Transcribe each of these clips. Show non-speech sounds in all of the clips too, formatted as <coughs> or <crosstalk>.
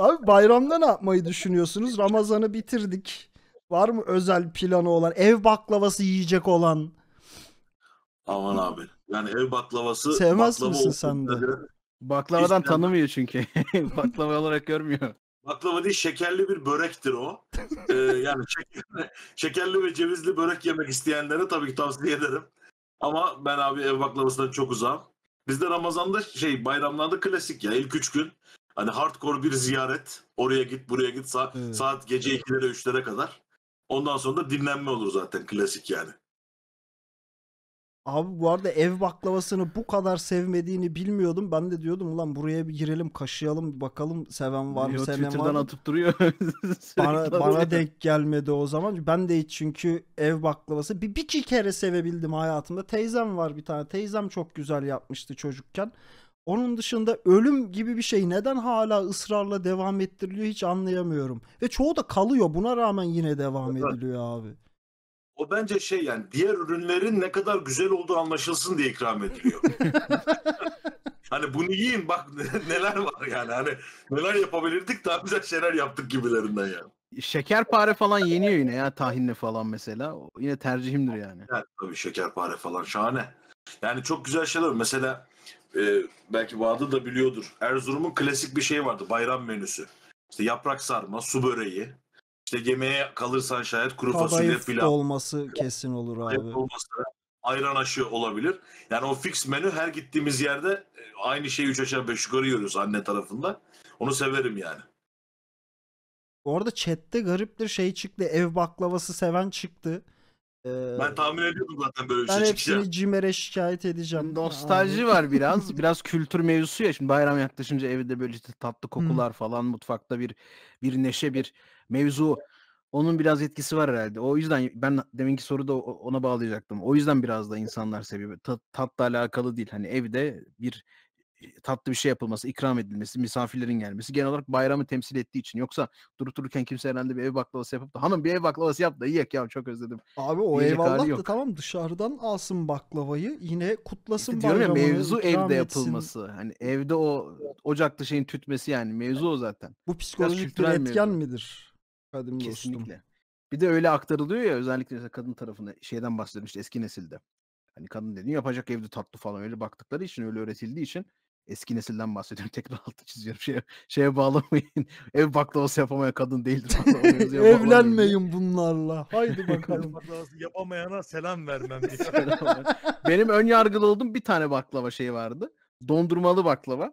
Abi bayramda ne yapmayı düşünüyorsunuz? Ramazan'ı bitirdik. Var mı özel planı olan, ev baklavası yiyecek olan? Aman abi. Yani ev baklavası... Sevmez baklava misin sen de? Baklavadan tanımıyor çünkü. <laughs> Baklava olarak görmüyor. Baklava değil şekerli bir börektir o. ee, yani şekerli, <laughs> şekerli ve cevizli börek yemek isteyenlere tabii ki tavsiye ederim. Ama ben abi ev baklavasından çok uzağım. Bizde Ramazan'da şey bayramlarda klasik ya ilk üç gün Hani hardcore bir ziyaret. Oraya git buraya git saat, evet. Hmm. saat gece 2'lere 3'lere kadar. Ondan sonra da dinlenme olur zaten klasik yani. Abi bu arada ev baklavasını bu kadar sevmediğini bilmiyordum. Ben de diyordum ulan buraya bir girelim kaşıyalım bakalım seven var mı Yo, sevmeyen Twitter'dan var mı? atıp duruyor. <laughs> bana, bana denk gelmedi o zaman. Ben de hiç çünkü ev baklavası bir, bir iki kere sevebildim hayatımda. Teyzem var bir tane. Teyzem çok güzel yapmıştı çocukken. Onun dışında ölüm gibi bir şey neden hala ısrarla devam ettiriliyor hiç anlayamıyorum. Ve çoğu da kalıyor buna rağmen yine devam evet. ediliyor abi. O bence şey yani diğer ürünlerin ne kadar güzel olduğu anlaşılsın diye ikram ediliyor. <laughs> hani bunu yiyin bak neler var yani hani neler yapabilirdik daha güzel şeyler yaptık gibilerinden yani. Şekerpare falan yeniyor yine ya tahinle falan mesela. Yine tercihimdir yani. Evet tabii şekerpare falan şahane. Yani çok güzel şeyler. Mesela e, belki Bahadır da biliyordur. Erzurum'un klasik bir şeyi vardı. Bayram menüsü. İşte yaprak sarma, su böreği. İşte yemeğe kalırsan şayet kuru Kadayıf fasulye pilav. olması kesin olur abi. olması, ayran aşı olabilir. Yani o fix menü her gittiğimiz yerde e, aynı şeyi 3 aşağı 5 yukarı yiyoruz anne tarafında. Onu severim yani. Bu arada chatte bir şey çıktı. Ev baklavası seven çıktı. Ee, Ben tahmin ediyordum zaten böyle bir ben şey çıkacak. hepsini Cimer'e şikayet edeceğim. Nostalji var biraz. <laughs> Biraz kültür mevzusu ya. Şimdi bayram yaklaşınca evde böyle tatlı hmm. kokular falan mutfakta bir bir neşe bir mevzu. Onun biraz etkisi var herhalde. O yüzden ben deminki soruda o- ona bağlayacaktım. O yüzden biraz da insanlar seviyor. Ta- tatla alakalı değil. Hani evde bir tatlı bir şey yapılması, ikram edilmesi, misafirlerin gelmesi genel olarak bayramı temsil ettiği için. Yoksa durup dururken kimse herhalde bir ev baklavası yapıp da hanım bir ev baklavası yap da yiyek ya çok özledim. Abi o Yiyecek eyvallah da tamam dışarıdan alsın baklavayı yine kutlasın işte bayramını. Ya, mevzu evde yapılması. Hani evde o ocakta şeyin tütmesi yani mevzu o zaten. Bu psikolojik bir etken mevzu. midir? Kadim Kesinlikle. Dostum. Bir de öyle aktarılıyor ya özellikle kadın tarafında şeyden bahsediyorum işte eski nesilde. Hani kadın dediğin yapacak evde tatlı falan öyle baktıkları için öyle öğretildiği için eski nesilden bahsediyorum. <laughs> Tekrar altı çiziyorum. Şeye, şeye bağlamayın. <laughs> Ev baklavası yapamayan kadın değildir. <laughs> Evlenmeyin bunlarla. Haydi bakalım. Yapamayana selam vermem. Benim ön yargılı olduğum bir tane baklava şey vardı. Dondurmalı baklava.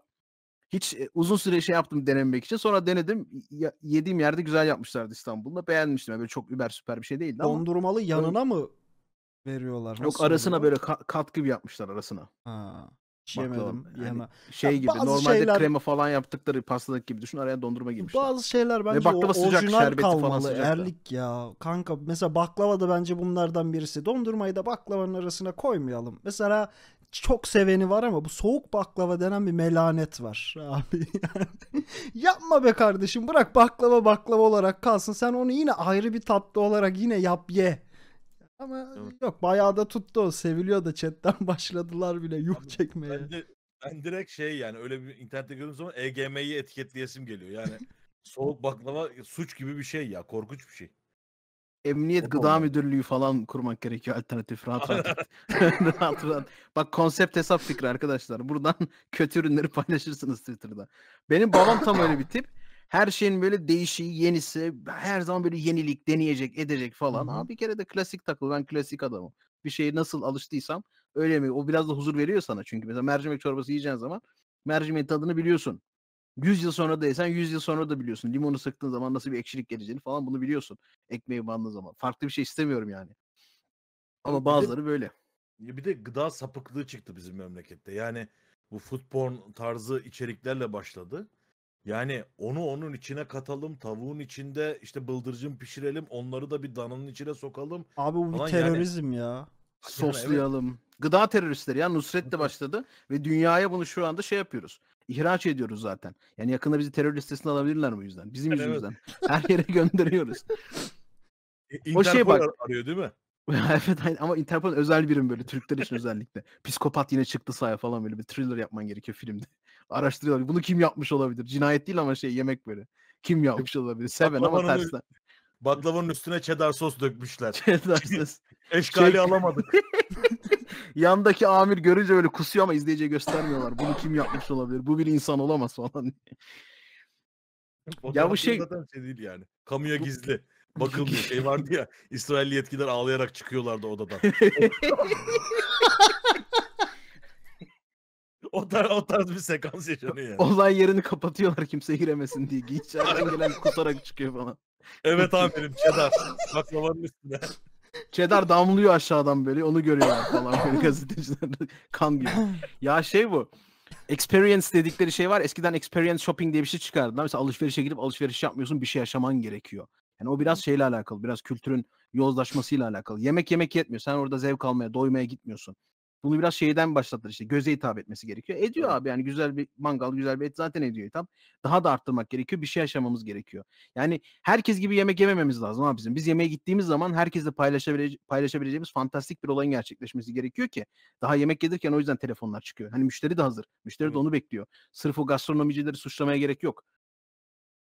Hiç e, uzun süre şey yaptım denemek için. Sonra denedim. yediğim yerde güzel yapmışlardı İstanbul'da. Beğenmiştim. böyle çok über süper bir şey değildi ama. Dondurmalı yanına mı veriyorlar? Nasıl Yok arasına oluyor? böyle ka- kat gibi yapmışlar arasına. Ha. Hiç yemedim. Yani yeme. şey ya gibi normalde şeyler, krema falan yaptıkları pastalık gibi düşün araya dondurma girmişler. Bazı şeyler bence Ve baklava o, sıcak orijinal şerbeti kalmalı, falan Erlik ya. Kanka mesela baklava da bence bunlardan birisi. Dondurmayı da baklavanın arasına koymayalım. Mesela çok seveni var ama bu soğuk baklava denen bir melanet var <laughs> abi. yapma be kardeşim bırak baklava baklava olarak kalsın. Sen onu yine ayrı bir tatlı olarak yine yap ye. Ama evet. yok bayağı da tuttu o. Seviliyor da chatten <laughs> başladılar bile yuh Abi, çekmeye. Ben, de, ben direkt şey yani öyle bir internette gördüğüm zaman EGM'yi etiketleyesim geliyor. Yani <laughs> soğuk baklava suç gibi bir şey ya. Korkunç bir şey. Emniyet o Gıda Müdürlüğü falan kurmak gerekiyor alternatif rahat <laughs> rahat. rahat rahat. Bak konsept hesap fikri arkadaşlar. Buradan kötü ürünleri paylaşırsınız Twitter'da. Benim babam tam öyle bir tip her şeyin böyle değişiği, yenisi, her zaman böyle yenilik, deneyecek, edecek falan. Ama bir kere de klasik takıl. Ben klasik adamım. Bir şeyi nasıl alıştıysam öyle mi? O biraz da huzur veriyor sana. Çünkü mesela mercimek çorbası yiyeceğin zaman mercimeğin tadını biliyorsun. 100 yıl sonra da yesen 100 yıl sonra da biliyorsun. Limonu sıktığın zaman nasıl bir ekşilik geleceğini falan bunu biliyorsun. Ekmeği bandığın zaman. Farklı bir şey istemiyorum yani. Ama bazıları böyle. Ya Bir de gıda sapıklığı çıktı bizim memlekette. Yani bu food porn tarzı içeriklerle başladı. Yani onu onun içine katalım, tavuğun içinde işte bıldırcın pişirelim, onları da bir dananın içine sokalım. Abi bu bir falan yani. terörizm ya. Soslayalım. Gıda teröristleri ya Nusret de başladı ve dünyaya bunu şu anda şey yapıyoruz. İhraç ediyoruz zaten. Yani yakında bizi terör listesine alabilirler bu yüzden. Bizim Evet. yüzümüzden. <laughs> Her yere gönderiyoruz. E, o şey bak- arıyor değil mi? <laughs> evet ama interpol özel birim böyle Türkler için özellikle. Psikopat yine çıktı sahaya falan böyle bir thriller yapman gerekiyor filmde. Araştırıyorlar. Bunu kim yapmış olabilir? Cinayet değil ama şey yemek böyle. Kim yapmış olabilir? Seven ama tersten. Baklavanın üstüne çedar sos dökmüşler. Çedar <laughs> sos. Eşkali şey- alamadık. <laughs> Yandaki amir görünce böyle kusuyor ama izleyiciye göstermiyorlar. Bunu kim yapmış olabilir? Bu bir insan olamaz falan ya bu şey zaten şey değil yani. Kamuya gizli. <laughs> Bakılmıyor. şey vardı ya. İsrailli yetkililer ağlayarak çıkıyorlardı odadan o, tar o tarz bir sekans yaşanıyor yani. Olay yerini kapatıyorlar kimse giremesin diye. İçeriden gelen kusarak çıkıyor falan. Evet amirim Çedar. Baklavanın üstüne. Çedar damlıyor aşağıdan böyle onu görüyorlar falan böyle <laughs> gazeteciler kan gibi. Ya şey bu. Experience dedikleri şey var. Eskiden experience shopping diye bir şey çıkardılar. Mesela alışverişe gidip alışveriş yapmıyorsun bir şey yaşaman gerekiyor. Yani o biraz şeyle alakalı. Biraz kültürün yozlaşmasıyla alakalı. Yemek yemek yetmiyor. Sen orada zevk almaya, doymaya gitmiyorsun. Bunu biraz şeyden başlattılar işte göze hitap etmesi gerekiyor. Ediyor evet. abi yani güzel bir mangal, güzel bir et zaten ediyor hitap. Daha da arttırmak gerekiyor. Bir şey yaşamamız gerekiyor. Yani herkes gibi yemek yemememiz lazım abi bizim. Biz yemeğe gittiğimiz zaman herkesle paylaşabile- paylaşabileceğimiz fantastik bir olayın gerçekleşmesi gerekiyor ki daha yemek yedirken o yüzden telefonlar çıkıyor. Hani müşteri de hazır. Müşteri evet. de onu bekliyor. Sırf o gastronomicileri suçlamaya gerek yok.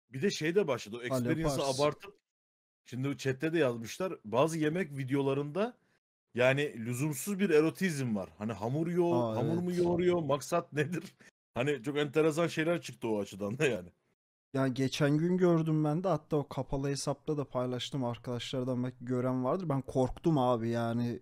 Bir de şey de başladı. O experience'ı abartıp şimdi chatte de yazmışlar. Bazı yemek videolarında yani lüzumsuz bir erotizm var. Hani hamur yoğur, Aa, hamur evet. mu yoğuruyor, maksat <laughs> nedir? Hani çok enteresan şeyler çıktı o açıdan da yani. Yani geçen gün gördüm ben de hatta o kapalı hesapta da paylaştım arkadaşlardan belki gören vardır. Ben korktum abi yani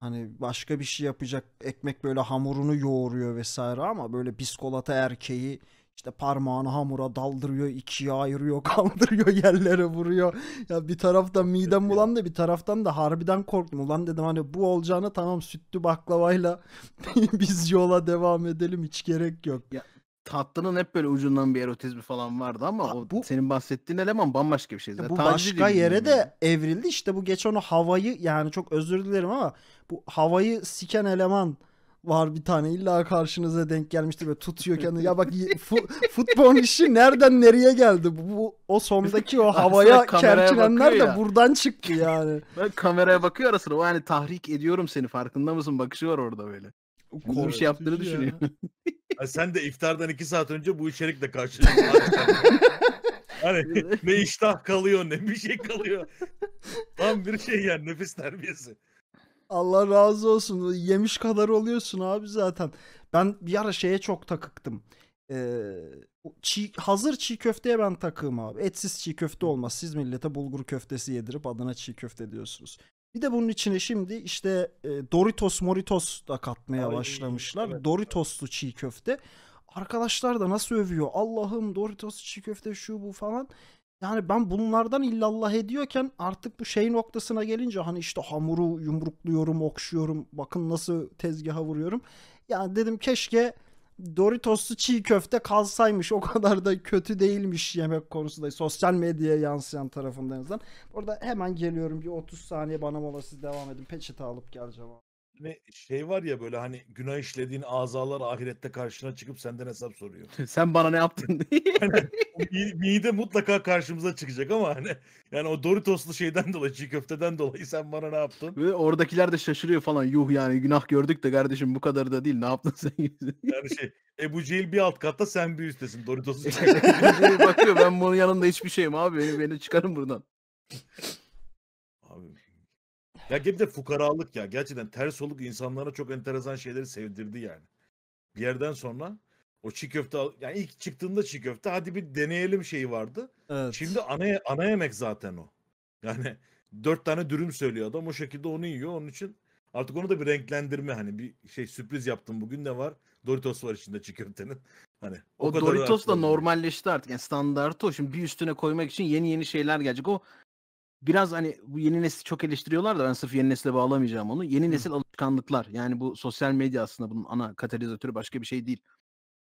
hani başka bir şey yapacak ekmek böyle hamurunu yoğuruyor vesaire ama böyle biskolata erkeği işte parmağını hamura daldırıyor, ikiye ayırıyor, <laughs> kaldırıyor, yerlere vuruyor. Ya bir taraftan midem bulandı, bir taraftan da harbiden korktum. Ulan dedim hani bu olacağını tamam sütlü baklavayla <laughs> biz yola devam edelim hiç gerek yok. Ya, tatlının hep böyle ucundan bir erotizmi falan vardı ama ha, o senin bahsettiğin eleman bambaşka bir şey Bu Taciz başka yere yani. de evrildi. İşte bu geç onu havayı yani çok özür dilerim ama bu havayı siken eleman var bir tane illa karşınıza denk gelmiştir ve tutuyor kendini. Ya bak fu- <laughs> futbol işi nereden nereye geldi? Bu, bu o sondaki o havaya kerçilenler de ya. buradan çıktı yani. <laughs> ben kameraya bakıyor ara sıra. O yani tahrik ediyorum seni farkında mısın? Bakışı var orada böyle. Korkutucu bir şey yaptığını düşünüyor. <laughs> Ay sen de iftardan iki saat önce bu içerikle karşılaştın. hani ne iştah kalıyor ne bir şey kalıyor. Tam bir şey yani nefis terbiyesi. Allah razı olsun. Yemiş kadar oluyorsun abi zaten. Ben bir ara şeye çok takıktım. Ee, çiğ, hazır çiğ köfteye ben takığım abi. Etsiz çiğ köfte olmaz. Siz millete bulgur köftesi yedirip adına çiğ köfte diyorsunuz. Bir de bunun içine şimdi işte e, Doritos Moritos da katmaya Ay, başlamışlar. Evet. Doritoslu çiğ köfte. Arkadaşlar da nasıl övüyor. Allah'ım Doritos çiğ köfte şu bu falan. Yani ben bunlardan illallah ediyorken artık bu şey noktasına gelince hani işte hamuru yumrukluyorum, okşuyorum, bakın nasıl tezgaha vuruyorum. Yani dedim keşke Doritos'lu çiğ köfte kalsaymış. O kadar da kötü değilmiş yemek konusunda. Sosyal medyaya yansıyan tarafından en Orada hemen geliyorum. Bir 30 saniye bana mola siz devam edin. Peçete alıp geleceğim. Hani şey var ya böyle hani günah işlediğin azalar ahirette karşına çıkıp senden hesap soruyor. <laughs> Sen bana ne yaptın <laughs> diye. Yani, mide mutlaka karşımıza çıkacak ama hani yani o Doritos'lu şeyden dolayı çiğ köfteden dolayı sen bana ne yaptın? Ve oradakiler de şaşırıyor falan. Yuh yani günah gördük de kardeşim bu kadar da değil. Ne yaptın sen? <laughs> yani şey Ebu Cehil bir alt katta sen bir üsttesin. Doritos'lu bakıyor ben bunun yanında hiçbir şeyim abi. Beni, beni çıkarın buradan. Ya gibi de fukaralık ya. Gerçekten ters oluk insanlara çok enteresan şeyleri sevdirdi yani. Bir yerden sonra o çiğ köfte yani ilk çıktığında çiğ köfte hadi bir deneyelim şeyi vardı. Evet. Şimdi ana, ana yemek zaten o. Yani dört tane dürüm söylüyor adam o şekilde onu yiyor onun için artık onu da bir renklendirme hani bir şey sürpriz yaptım bugün ne var Doritos var içinde çiğ köftenin hani o, o Doritos da normalleşti artık yani standart o şimdi bir üstüne koymak için yeni yeni şeyler gelecek o biraz hani bu yeni nesli çok eleştiriyorlar da ben sırf yeni nesle bağlamayacağım onu. Yeni Hı. nesil alışkanlıklar yani bu sosyal medya aslında bunun ana katalizatörü başka bir şey değil.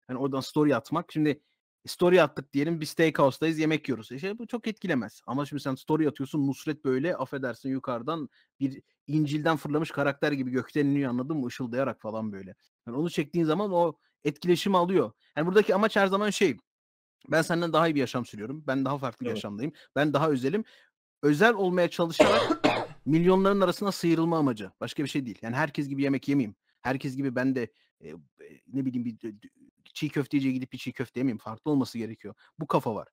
Yani oradan story atmak. Şimdi story attık diyelim bir steakhouse'dayız yemek yiyoruz. E şey, bu çok etkilemez. Ama şimdi sen story atıyorsun Nusret böyle affedersin yukarıdan bir İncil'den fırlamış karakter gibi gökten iniyor anladın mı? Işıldayarak falan böyle. Yani onu çektiğin zaman o etkileşim alıyor. Yani buradaki amaç her zaman şey ben senden daha iyi bir yaşam sürüyorum. Ben daha farklı bir yaşamdayım. Ben daha özelim özel olmaya çalışarak <coughs> milyonların arasına sıyrılma amacı. Başka bir şey değil. Yani herkes gibi yemek yemeyeyim. Herkes gibi ben de e, e ne bileyim bir çiğ köfteciye gidip bir çiğ köfte yemeyeyim. Farklı olması gerekiyor. Bu kafa var.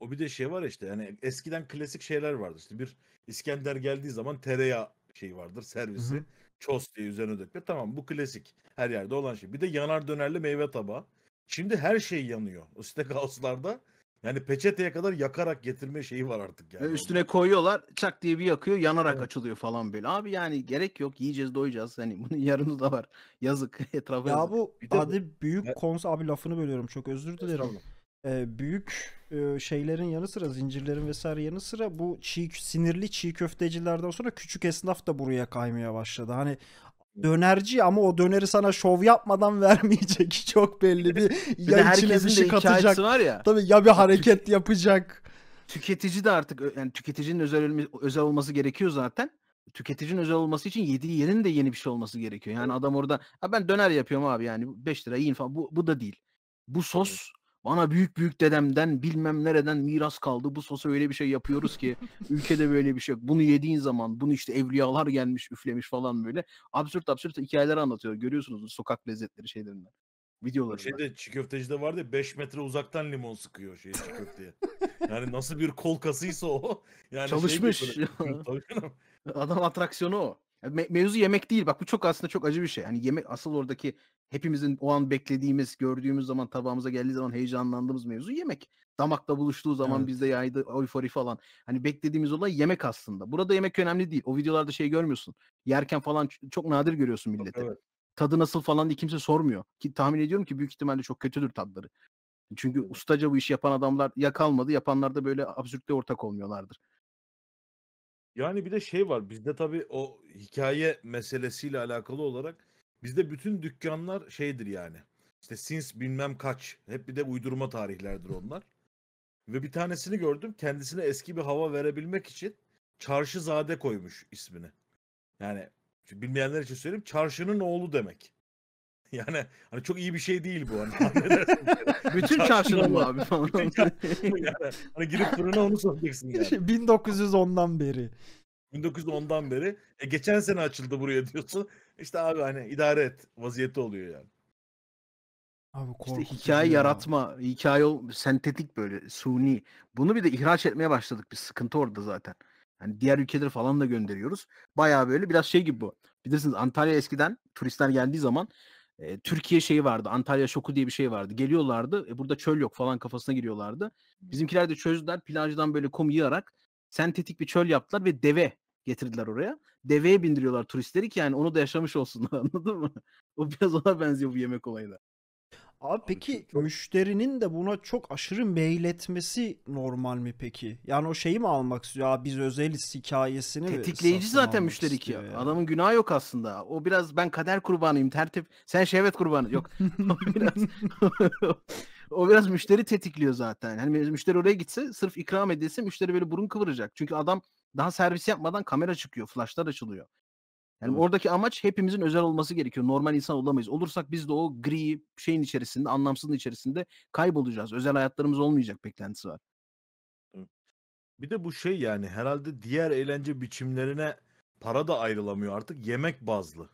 O bir de şey var işte yani eskiden klasik şeyler vardı. İşte bir İskender geldiği zaman tereyağı şey vardır servisi. Hı Ços diye üzerine dökme. Tamam bu klasik. Her yerde olan şey. Bir de yanar dönerli meyve tabağı. Şimdi her şey yanıyor. O steakhouse'larda yani peçeteye kadar yakarak getirme şeyi var artık yani. Üstüne koyuyorlar çak diye bir yakıyor yanarak evet. açılıyor falan böyle. Abi yani gerek yok yiyeceğiz doyacağız hani bunun <laughs> yarını da var. Yazık <laughs> etrafı. Ya bu adı büyük ya... abi lafını bölüyorum çok özür dilerim. Ee, büyük e, şeylerin yanı sıra zincirlerin vesaire yanı sıra bu çiğ sinirli çiğ köftecilerden sonra küçük esnaf da buraya kaymaya başladı. Hani dönerci ama o döneri sana şov yapmadan <laughs> vermeyecek çok belli bir, bir de içine bir şey katacak. Var ya. Tabii ya bir hareket yapacak. Tüketici de artık yani tüketicinin özel özel olması gerekiyor zaten. Tüketicinin özel olması için yediği yerin de yeni bir şey olması gerekiyor. Yani adam orada ben döner yapıyorum abi yani 5 lira yiyin falan bu, bu da değil. Bu sos bana büyük büyük dedemden bilmem nereden miras kaldı. Bu sosu öyle bir şey yapıyoruz ki <laughs> ülkede böyle bir şey yok. Bunu yediğin zaman bunu işte evliyalar gelmiş üflemiş falan böyle. Absürt absürt hikayeler anlatıyor. Görüyorsunuz sokak lezzetleri şeylerinden. E, Videoları. Şeyde çiğ köftecide var ya 5 metre uzaktan limon sıkıyor şey çiğ köfteye. yani nasıl bir kol kasıysa o. Yani şey Çalışmış. Şey <laughs> Adam atraksiyonu o. Me- mevzu yemek değil. Bak bu çok aslında çok acı bir şey. Hani yemek asıl oradaki hepimizin o an beklediğimiz, gördüğümüz zaman tabağımıza geldiği zaman heyecanlandığımız mevzu yemek. Damakta buluştuğu zaman evet. bizde yaydı eufori falan. Hani beklediğimiz olay yemek aslında. Burada yemek önemli değil. O videolarda şey görmüyorsun. Yerken falan çok nadir görüyorsun millete. Evet. Tadı nasıl falan diye kimse sormuyor. Ki tahmin ediyorum ki büyük ihtimalle çok kötüdür tadları. Çünkü ustaca bu işi yapan adamlar ya kalmadı, yapanlar da böyle absürtte ortak olmuyorlardır. Yani bir de şey var bizde tabii o hikaye meselesiyle alakalı olarak bizde bütün dükkanlar şeydir yani. İşte since bilmem kaç hep bir de uydurma tarihlerdir onlar. Ve bir tanesini gördüm kendisine eski bir hava verebilmek için çarşı zade koymuş ismini. Yani bilmeyenler için söyleyeyim çarşının oğlu demek. <laughs> Yani hani çok iyi bir şey değil bu. Hani, <laughs> Bütün çarşıda bu abi falan. yani, hani girip fırına onu soracaksın yani. 1910'dan <laughs> beri. 1910'dan beri. E, geçen sene açıldı buraya diyorsun. İşte abi hani idare et vaziyeti oluyor yani. Abi İşte hikaye ya. yaratma, hikaye ol, sentetik böyle suni. Bunu bir de ihraç etmeye başladık bir Sıkıntı orada zaten. Yani diğer ülkeleri falan da gönderiyoruz. Bayağı böyle biraz şey gibi bu. Bilirsiniz Antalya eskiden turistler geldiği zaman e, Türkiye şeyi vardı. Antalya şoku diye bir şey vardı. Geliyorlardı. E, burada çöl yok falan kafasına giriyorlardı. Bizimkiler de çözdüler. Plajdan böyle kum yiyarak sentetik bir çöl yaptılar ve deve getirdiler oraya. Deveye bindiriyorlar turistleri ki yani onu da yaşamış olsunlar <laughs> anladın mı? O biraz ona benziyor bu yemek olayı da. Abi, peki çok... müşterinin de buna çok aşırı mail etmesi normal mi peki? Yani o şeyi mi almak istiyor? Ya biz özeliz hikayesini Tetikleyici zaten müşteri ki. Yani. Adamın günahı yok aslında. O biraz ben kader kurbanıyım tertip. Sen şevet kurbanı. Yok. <laughs> <laughs> o biraz <laughs> o biraz müşteri tetikliyor zaten. Hani müşteri oraya gitse sırf ikram edilse müşteri böyle burun kıvıracak. Çünkü adam daha servis yapmadan kamera çıkıyor, flaşlar açılıyor. Yani Hı. oradaki amaç hepimizin özel olması gerekiyor. Normal insan olamayız. Olursak biz de o gri şeyin içerisinde, anlamsızın içerisinde kaybolacağız. Özel hayatlarımız olmayacak beklentisi var. Bir de bu şey yani herhalde diğer eğlence biçimlerine para da ayrılamıyor artık yemek bazlı.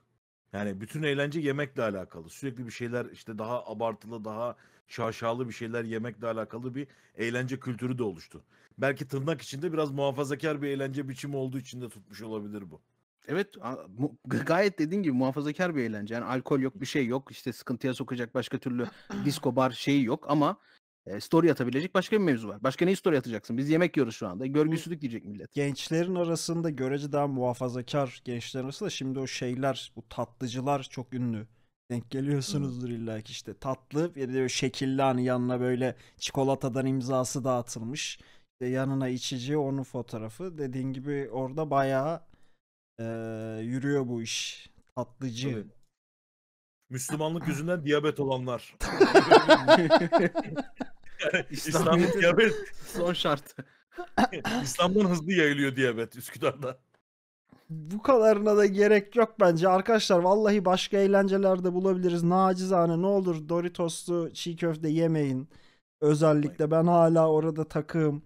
Yani bütün eğlence yemekle alakalı. Sürekli bir şeyler işte daha abartılı, daha şaşalı bir şeyler yemekle alakalı bir eğlence kültürü de oluştu. Belki tırnak içinde biraz muhafazakar bir eğlence biçimi olduğu için de tutmuş olabilir bu. Evet gayet dediğin gibi muhafazakar bir eğlence. Yani alkol yok bir şey yok. işte sıkıntıya sokacak başka türlü <clears throat> disco bar şeyi yok ama e, story atabilecek başka bir mevzu var. Başka ne story atacaksın? Biz yemek yiyoruz şu anda. Görgüsüzlük diyecek millet. Gençlerin arasında görece daha muhafazakar gençler arasında şimdi o şeyler bu tatlıcılar çok ünlü. Denk geliyorsunuzdur hmm. illa ki işte tatlı bir de şekilli hani yanına böyle çikolatadan imzası dağıtılmış. İşte yanına içici onun fotoğrafı. Dediğin gibi orada bayağı ee, yürüyor bu iş. Tatlıcı. Tabii. Müslümanlık yüzünden diyabet olanlar. <laughs> İslam'ın diyabet son şart <laughs> İslam'dan hızlı yayılıyor diyabet Üsküdar'da. Bu kadarına da gerek yok bence arkadaşlar. Vallahi başka eğlencelerde bulabiliriz. Nacizane ne olur Doritos'lu çiğ köfte yemeyin. Özellikle ben hala orada takığım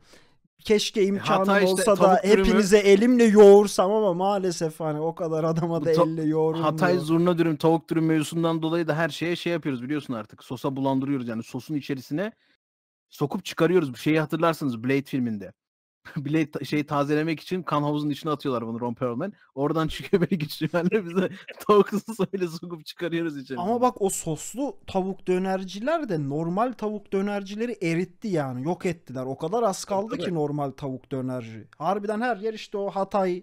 keşke e, imkanım işte, olsa da dürümü... hepinize elimle yoğursam ama maalesef hani o kadar adama da elle yoğurulmuyor. Hatay zurna dürüm tavuk dürüm mevzusundan dolayı da her şeye şey yapıyoruz biliyorsun artık. Sosa bulandırıyoruz yani sosun içerisine sokup çıkarıyoruz. bu şeyi hatırlarsınız Blade filminde. <laughs> bile şey tazelemek için kan havuzunun içine atıyorlar bunu Ron Perlman. Oradan çıkıyor <laughs> böyle güçlümenle hani bize <laughs> tavuk sosu öyle sokup çıkarıyoruz içeri. Ama bak o soslu tavuk dönerciler de normal tavuk dönercileri eritti yani. Yok ettiler. O kadar az kaldı Tabii. ki normal tavuk dönerci. Harbiden her yer işte o Hatay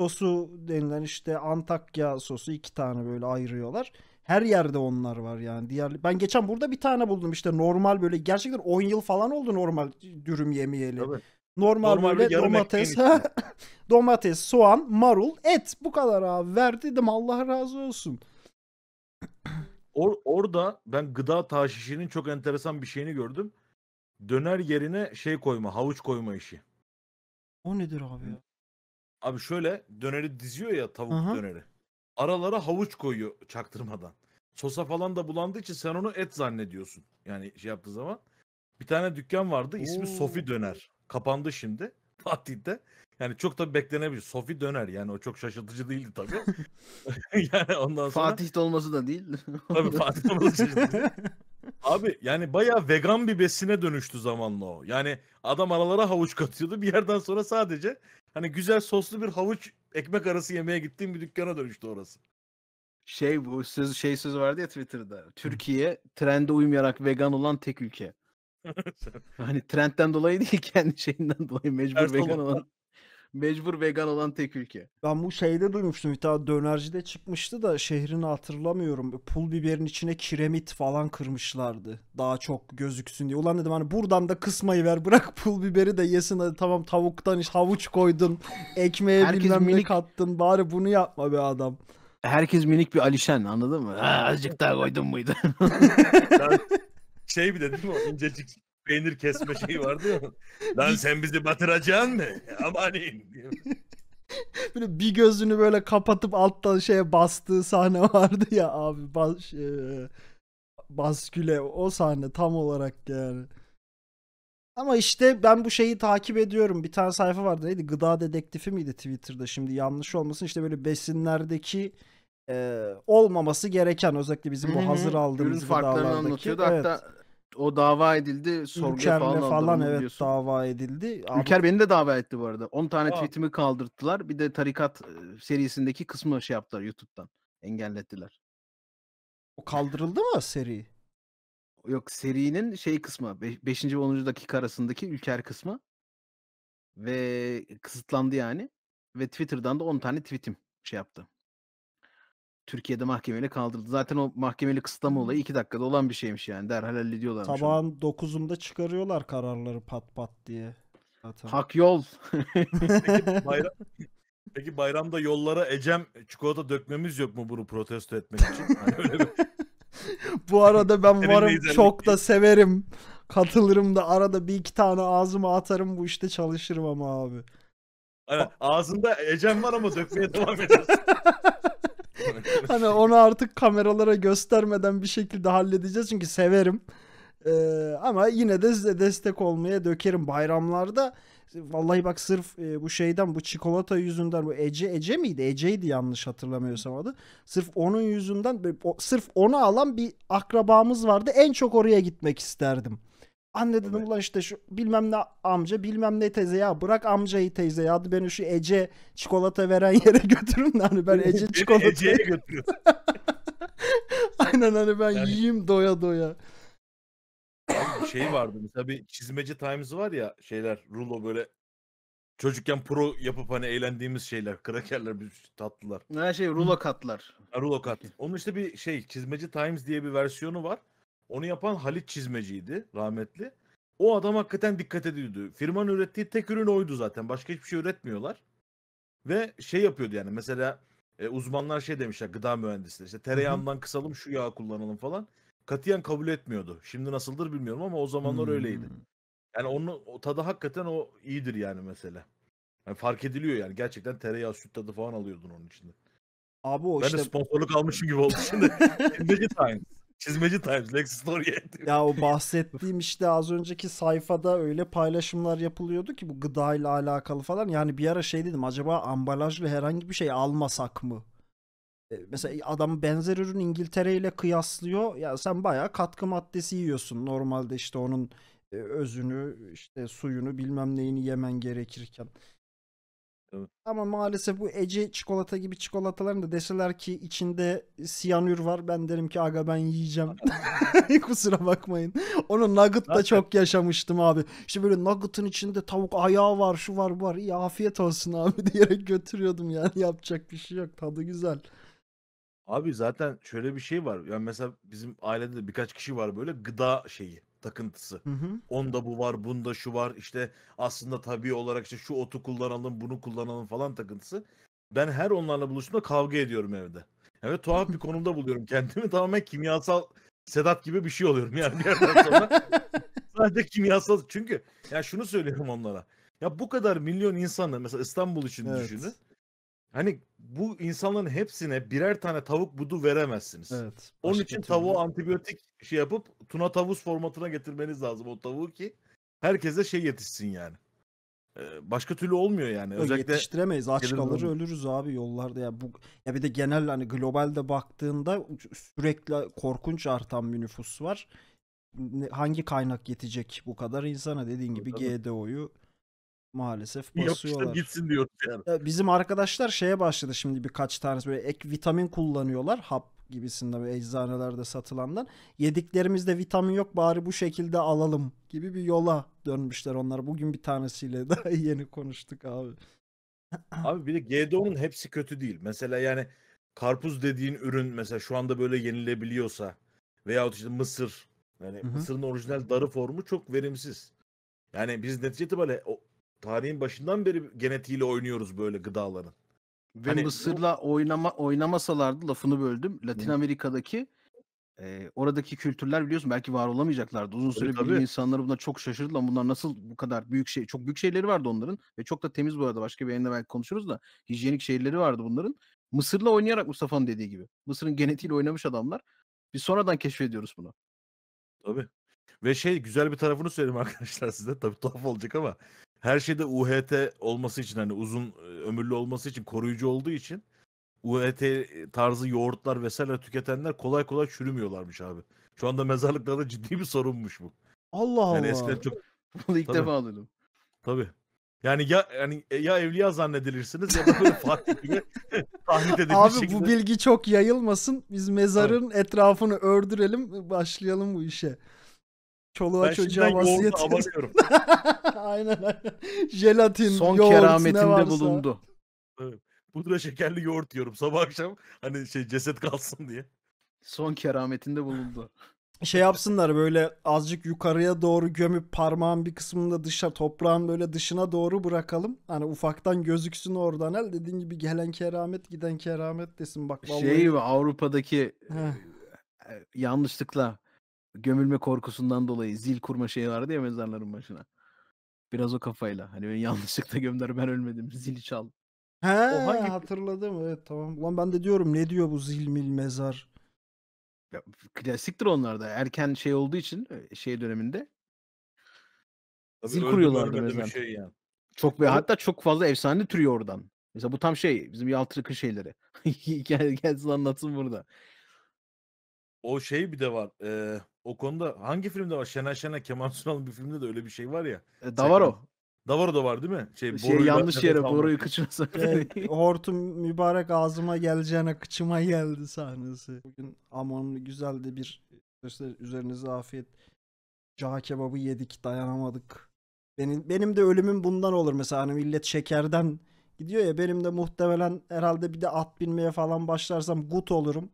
sosu denilen işte Antakya sosu iki tane böyle ayırıyorlar. Her yerde onlar var yani. Diğer ben geçen burada bir tane buldum işte normal böyle gerçekten 10 yıl falan oldu normal dürüm yemeyeli. Tabii. Normal, Normal böyle domates, <laughs> domates, soğan, marul, et. Bu kadar abi. Ver dedim Allah razı olsun. <clears throat> Or, orada ben gıda taşişinin çok enteresan bir şeyini gördüm. Döner yerine şey koyma, havuç koyma işi. O nedir abi Abi şöyle döneri diziyor ya tavuk Aha. döneri. Aralara havuç koyuyor çaktırmadan. Sosa falan da bulandığı için sen onu et zannediyorsun. Yani şey yaptığı zaman. Bir tane dükkan vardı ismi Oo. Sofi Döner. Kapandı şimdi <laughs> Fatih'te. Yani çok tabii beklenebilir. Sofi döner yani o çok şaşırtıcı değildi tabii. <laughs> <laughs> yani ondan sonra... Fatih'te olması da değil. tabii Fatih'te olması şaşırtıcı. Abi yani baya vegan bir besine dönüştü zamanla o. Yani adam aralara havuç katıyordu. Bir yerden sonra sadece hani güzel soslu bir havuç ekmek arası yemeye gittiğim bir dükkana dönüştü orası. Şey bu söz şey söz vardı ya Twitter'da. Türkiye trende uymayarak vegan olan tek ülke. <laughs> hani trendten dolayı değil kendi şeyinden dolayı mecbur Ters vegan olan. <laughs> mecbur vegan olan tek ülke. Ben bu şeyde duymuştum bir tane dönercide çıkmıştı da şehrini hatırlamıyorum. Pul biberin içine kiremit falan kırmışlardı. Daha çok gözüksün diye. Ulan dedim hani buradan da kısmayı ver bırak <laughs> pul biberi de yesin hadi tamam tavuktan işte havuç koydun. Ekmeğe bilmem minik... ne kattın bari bunu yapma be adam. Herkes minik bir alişen anladın mı? Ha, azıcık daha koydun muydu? şey bir de değil mi o incecik peynir kesme şeyi vardı ya. Lan sen bizi batıracaksın mı? Amanin. <laughs> böyle bir gözünü böyle kapatıp alttan şeye bastığı sahne vardı ya abi bas, e, basküle o sahne tam olarak yani. Ama işte ben bu şeyi takip ediyorum. Bir tane sayfa vardı neydi? Gıda dedektifi miydi Twitter'da şimdi yanlış olmasın işte böyle besinlerdeki e, olmaması gereken özellikle bizim Hı-hı. bu hazır aldığımız Ürün gıdalardaki. Farklarını anlatıyordu. Evet. Hatta o dava edildi. Sorguya falan, falan evet diyorsun. dava edildi. Ama... Ülker beni de dava etti bu arada. 10 tane tweetimi kaldırttılar. Bir de tarikat e, serisindeki kısmı şey yaptılar YouTube'dan. Engellediler. O kaldırıldı mı seri? Yok serinin şey kısmı 5. ve 10. dakika arasındaki Ülker kısmı ve kısıtlandı yani. Ve Twitter'dan da 10 tane tweetim şey yaptı. Türkiye'de mahkemeyle kaldırıldı. Zaten o mahkemeli kısıtlama olayı 2 dakikada olan bir şeymiş yani. Derhal hallediyorlar. Sabahın 9'unda çıkarıyorlar kararları pat pat diye. Zaten. Hak yol. Peki, bayram, <laughs> peki bayramda yollara Ecem çikolata dökmemiz yok mu bunu protesto etmek için? Hani <laughs> bu arada ben varım çok da severim. Katılırım da arada bir iki tane ağzıma atarım bu işte çalışırım ama abi. Aynen, ağzında Ecem var ama dökmeye <laughs> devam ediyorsun. <laughs> hani onu artık kameralara göstermeden bir şekilde halledeceğiz çünkü severim. Ee, ama yine de size destek olmaya dökerim bayramlarda. Vallahi bak sırf e, bu şeyden bu çikolata yüzünden bu Ece Ece miydi? Ece'ydi yanlış hatırlamıyorsam adı. Sırf onun yüzünden o, sırf onu alan bir akrabamız vardı. En çok oraya gitmek isterdim. Anne dedim evet. ulan işte şu bilmem ne amca bilmem ne teyze ya bırak amcayı teyze ya beni şu Ece çikolata veren yere <laughs> götürün hani ben Ece çikolata Ece'ye götürün. <laughs> Aynen hani ben yani... yiyeyim doya doya. Abi şey vardı mesela bir çizmece times var ya şeyler rulo böyle çocukken pro yapıp hani eğlendiğimiz şeyler krakerler bir tatlılar. Ne şey rulo katlar. rulo kat. Onun işte bir şey çizmece times diye bir versiyonu var. Onu yapan Halit Çizmeci'ydi rahmetli. O adam hakikaten dikkat ediyordu. Firmanın ürettiği tek ürün oydu zaten. Başka hiçbir şey üretmiyorlar. Ve şey yapıyordu yani mesela e, uzmanlar şey demişler gıda mühendisleri işte tereyağından kısalım şu yağı kullanalım falan. Katiyen kabul etmiyordu. Şimdi nasıldır bilmiyorum ama o zamanlar hmm. öyleydi. Yani onun o tadı hakikaten o iyidir yani mesela. Yani fark ediliyor yani gerçekten tereyağı süt tadı falan alıyordun onun içinde. Abi o ben işte... de sponsorluk almışım gibi oldu şimdi. Şimdi <laughs> science. Çizmeci Times, Lex Story'e. Ya o bahsettiğim işte az önceki sayfada öyle paylaşımlar yapılıyordu ki bu gıdayla alakalı falan. Yani bir ara şey dedim acaba ambalajlı herhangi bir şey almasak mı? E, mesela adam benzer ürün İngiltere ile kıyaslıyor. Ya sen bayağı katkı maddesi yiyorsun. Normalde işte onun e, özünü, işte suyunu bilmem neyini yemen gerekirken. Tabii. Ama maalesef bu Ece çikolata gibi çikolataların da deseler ki içinde siyanür var ben derim ki aga ben yiyeceğim. <laughs> Kusura bakmayın. Onu da çok yaşamıştım abi. İşte böyle Nugget'ın içinde tavuk ayağı var şu var bu var. İyi afiyet olsun abi <laughs> diyerek götürüyordum yani yapacak bir şey yok tadı güzel. Abi zaten şöyle bir şey var. Yani mesela bizim ailede birkaç kişi var böyle gıda şeyi takıntısı. Hı hı. Onda bu var, bunda şu var. İşte aslında tabii olarak işte şu otu kullanalım, bunu kullanalım falan takıntısı. Ben her onlarla buluştuğumda kavga ediyorum evde. Evet tuhaf bir <laughs> konumda buluyorum kendimi. <laughs> Tamamen kimyasal Sedat gibi bir şey oluyorum yani bir yerden sonra. <laughs> Sadece kimyasal. Çünkü ya şunu söylüyorum onlara. Ya bu kadar milyon insanla mesela İstanbul için evet. düşünün. Hani bu insanların hepsine birer tane tavuk budu veremezsiniz. Evet. Onun için tavuğu antibiyotik şey yapıp tuna tavus formatına getirmeniz lazım o tavuğu ki herkese şey yetişsin yani. Ee, başka türlü olmuyor yani. Özellikle yetiştiremeyiz. Aç kalır ölürüz abi yollarda ya bu ya bir de genel hani globalde baktığında sürekli korkunç artan bir nüfus var. Hangi kaynak yetecek bu kadar insana dediğin gibi GDO'yu maalesef basıyorlar. Yapıştır gitsin diyor yani. Ya bizim arkadaşlar şeye başladı şimdi birkaç tanesi böyle ek vitamin kullanıyorlar. Hap gibisinde ve eczanelerde satılandan. Yediklerimizde vitamin yok bari bu şekilde alalım gibi bir yola dönmüşler onlar. Bugün bir tanesiyle <laughs> daha yeni konuştuk abi. <clears throat> abi bir de GDO'nun hepsi kötü değil. Mesela yani karpuz dediğin ürün mesela şu anda böyle yenilebiliyorsa veya işte mısır yani Hı-hı. mısırın orijinal darı formu çok verimsiz. Yani biz netice itibariyle tarihin başından beri genetiğiyle oynuyoruz böyle gıdaların. Ve hani Mısır'la bu... oynama oynamasalardı lafını böldüm. Latin Hı. Amerika'daki e, oradaki kültürler biliyorsun belki var olamayacaklardı. Uzun süre bilim insanları buna çok şaşırdılar. Bunlar nasıl bu kadar büyük şey, çok büyük şeyleri vardı onların. Ve çok da temiz bu arada başka bir yayında belki konuşuruz da. Hijyenik şeyleri vardı bunların. Mısır'la oynayarak Mustafa'nın dediği gibi. Mısır'ın genetiğiyle oynamış adamlar. Biz sonradan keşfediyoruz bunu. Tabii. Ve şey güzel bir tarafını söyleyeyim <laughs> arkadaşlar size. Tabii tuhaf olacak ama her şeyde UHT olması için hani uzun e, ömürlü olması için koruyucu olduğu için UHT tarzı yoğurtlar vesaire tüketenler kolay kolay çürümüyorlarmış abi. Şu anda mezarlıklarda ciddi bir sorunmuş bu. Allah Allah. Yani eskiden çok <laughs> bunu ilk Tabii. defa duydum. Tabii. Yani ya yani ya evliya zannedilirsiniz ya da böyle farklı gibi tahmin edilmiş Abi şekilde. bu bilgi çok yayılmasın. Biz mezarın evet. etrafını ördürelim, başlayalım bu işe. Çoluğa ben çocuğa vasiyet abanıyorum. <laughs> aynen aynen. Jelatin, Son yoğurt, kerametinde ne varsa. bulundu. Evet. Pudra şekerli yoğurt diyorum sabah akşam. Hani şey ceset kalsın diye. Son kerametinde bulundu. şey yapsınlar böyle azıcık yukarıya doğru gömüp parmağın bir kısmını da dışa toprağın böyle dışına doğru bırakalım. Hani ufaktan gözüksün oradan el dediğin gibi gelen keramet giden keramet desin bak. Vallahi... Şey Avrupa'daki e, e, yanlışlıkla gömülme korkusundan dolayı zil kurma şeyi vardı ya mezarların başına. Biraz o kafayla. Hani ben <laughs> yanlışlıkla gönder ben ölmedim zili çal. He o hangi... hatırladım evet tamam. Ulan ben de diyorum ne diyor bu zil mil mezar. Ya, klasiktir da Erken şey olduğu için e, şey döneminde. Tabii zil kuruyorlardı mezar. Şey yani. Çok ve hatta çok fazla efsane türüyor oradan. Mesela bu tam şey bizim Yaltırık'ın şeyleri. <laughs> Gel, gelsin anlatsın burada. O şey bir de var. E, o konuda hangi filmde var? Şener Şener, Kemal Sunal'ın bir filmde de öyle bir şey var ya. E, şey, Davaro. Davaro da var değil mi? Şey, şey yanlış yere boruyu kıçına sokuyor. <laughs> e, hortum mübarek ağzıma geleceğine kıçıma geldi sahnesi. Bugün aman güzel de bir üzerinize afiyet. Cağ kebabı yedik dayanamadık. Benim, benim de ölümüm bundan olur mesela hani millet şekerden gidiyor ya benim de muhtemelen herhalde bir de at binmeye falan başlarsam gut olurum.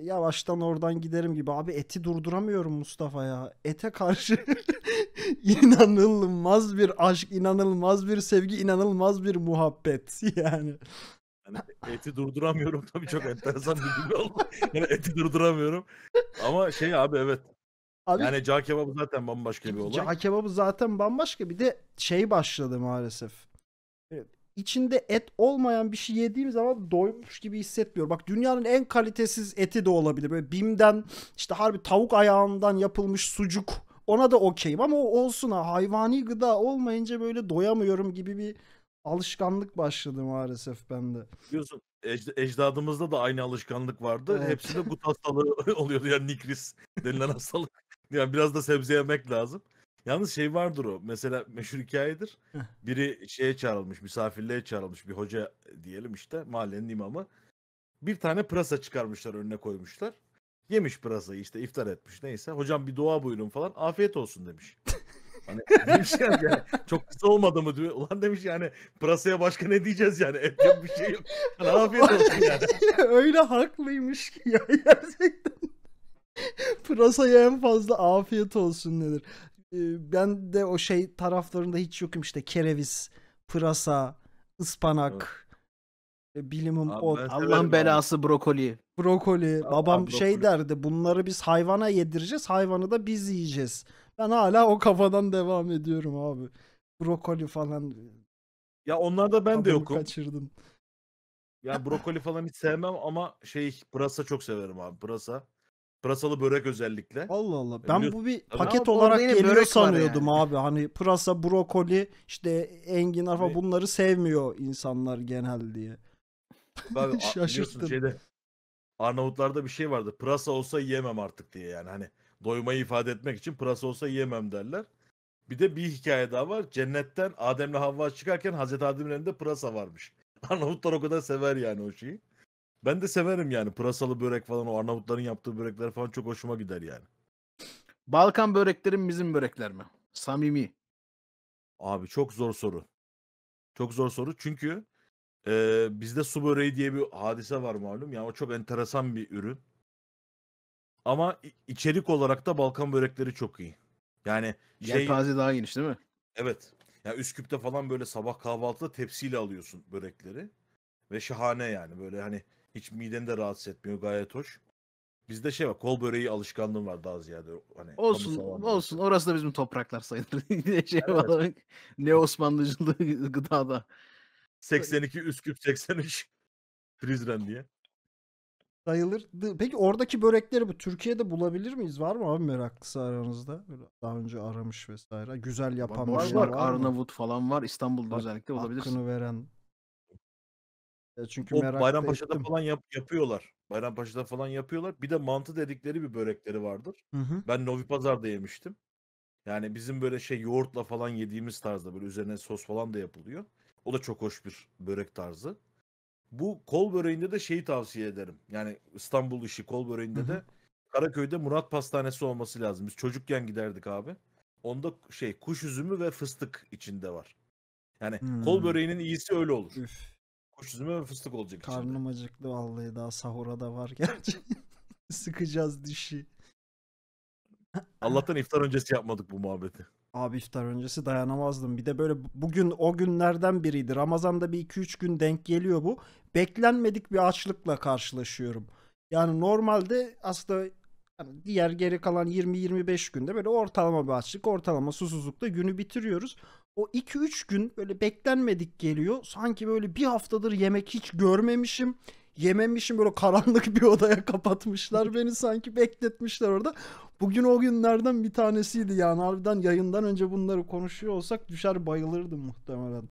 E, yavaştan oradan giderim gibi. Abi eti durduramıyorum Mustafa ya. Ete karşı <laughs> inanılmaz bir aşk, inanılmaz bir sevgi, inanılmaz bir muhabbet <laughs> yani. yani eti durduramıyorum <laughs> tabii çok enteresan bir cümle oldu. Yani eti durduramıyorum. Ama şey abi evet. Abi, yani cağ kebabı zaten bambaşka bir olay. Cağ kebabı zaten bambaşka. Bir de şey başladı maalesef içinde et olmayan bir şey yediğim zaman doymuş gibi hissetmiyorum. Bak dünyanın en kalitesiz eti de olabilir. Böyle bimden işte harbi tavuk ayağından yapılmış sucuk ona da okeyim ama o olsun ha hayvani gıda olmayınca böyle doyamıyorum gibi bir alışkanlık başladı maalesef bende. Biliyorsun ecd- ecdadımızda da aynı alışkanlık vardı. Evet. Hepsinde gut <laughs> hastalığı <laughs> oluyordu yani nikris denilen hastalık. Yani biraz da sebze yemek lazım. Yalnız şey vardır o. Mesela <laughs> meşhur hikayedir. Biri şeye çağrılmış, misafirliğe çağrılmış bir hoca diyelim işte mahallenin imamı. Bir tane pırasa çıkarmışlar önüne koymuşlar. Yemiş pırasayı işte iftar etmiş neyse. Hocam bir dua buyurun falan. Afiyet olsun demiş. Hani <laughs> demiş yani, yani çok kısa olmadı mı diyor. Ulan demiş yani pırasaya başka ne diyeceğiz yani et yok bir şey yok. Yani afiyet olsun <laughs> yani. Öyle haklıymış ki ya gerçekten. Pırasaya en fazla afiyet olsun nedir? Ee, ben de o şey taraflarında hiç yokum işte kereviz, pırasa, ıspanak, evet. E, bilimum ot. Allah'ın belası brokoli. Brokoli. Abi, Babam abi, brokoli. şey derdi bunları biz hayvana yedireceğiz hayvanı da biz yiyeceğiz. Ben hala o kafadan devam ediyorum abi. Brokoli falan. E, ya onlarda ben Adamı de yokum. Kaçırdım. Ya brokoli falan hiç sevmem ama şey pırasa çok severim abi pırasa. Pırasalı börek özellikle. Allah Allah. E, ben Biliyorsun. bu bir paket Ama olarak geliyor sanıyordum yani. abi. Hani pırasa, brokoli, işte enginar falan bunları sevmiyor insanlar genel diye. Abi, a- <laughs> şeyde Arnavutlarda bir şey vardı. Pırasa olsa yiyemem artık diye yani hani doymayı ifade etmek için pırasa olsa yiyemem derler. Bir de bir hikaye daha var. Cennetten Adem'le Havva çıkarken Hazreti Adem'in elinde pırasa varmış. <laughs> Arnavutlar o kadar sever yani o şeyi. Ben de severim yani pırasalı börek falan o Arnavutların yaptığı börekler falan çok hoşuma gider yani. Balkan börekleri bizim börekler mi? Samimi. Abi çok zor soru. Çok zor soru çünkü e, bizde su böreği diye bir hadise var malum. Yani o çok enteresan bir ürün. Ama içerik olarak da Balkan börekleri çok iyi. Yani şey... Yelpaze daha geniş değil mi? Evet. Ya Yani Üsküp'te falan böyle sabah kahvaltıda tepsiyle alıyorsun börekleri. Ve şahane yani böyle hani hiç mideni de rahatsız etmiyor. Gayet hoş. Bizde şey var kol böreği alışkanlığım var daha ziyade. Hani olsun olsun orası da bizim topraklar sayılır. <laughs> şey evet. olarak, ne Osmanlıcılığı <laughs> gıdada. 82 Üsküp 83 Prizren <laughs> diye. Sayılır. Peki oradaki börekleri bu Türkiye'de bulabilir miyiz? Var mı abi meraklısı aranızda? daha önce aramış vesaire. Güzel yapan var, şey var, var. Arnavut mı? falan var. İstanbul'da Bak, özellikle olabilir. Hakkını veren çünkü o merak Bayrampaşa'da ettim. falan yap, yapıyorlar. Bayrampaşa'da falan yapıyorlar. Bir de mantı dedikleri bir börekleri vardır. Hı hı. Ben Novi Pazar'da yemiştim. Yani bizim böyle şey yoğurtla falan yediğimiz tarzda böyle üzerine sos falan da yapılıyor. O da çok hoş bir börek tarzı. Bu kol böreğinde de şeyi tavsiye ederim. Yani İstanbul işi kol böreğinde hı hı. de Karaköy'de Murat Pastanesi olması lazım. Biz çocukken giderdik abi. Onda şey kuş üzümü ve fıstık içinde var. Yani hmm. kol böreğinin iyisi öyle olur. Üf. Kuş üzümü ve fıstık olacak içinde. Karnım acıktı vallahi daha sahura da var gerçi. <laughs> Sıkacağız dişi. Allah'tan iftar öncesi yapmadık bu muhabbeti. Abi iftar öncesi dayanamazdım. Bir de böyle bugün o günlerden biriydi. Ramazan'da bir 2-3 gün denk geliyor bu. Beklenmedik bir açlıkla karşılaşıyorum. Yani normalde aslında yani diğer geri kalan 20-25 günde böyle ortalama bir açlık, ortalama susuzlukla günü bitiriyoruz o 2-3 gün böyle beklenmedik geliyor. Sanki böyle bir haftadır yemek hiç görmemişim. Yememişim böyle karanlık <laughs> bir odaya kapatmışlar beni sanki bekletmişler orada. Bugün o günlerden bir tanesiydi yani harbiden yayından önce bunları konuşuyor olsak düşer bayılırdım muhtemelen.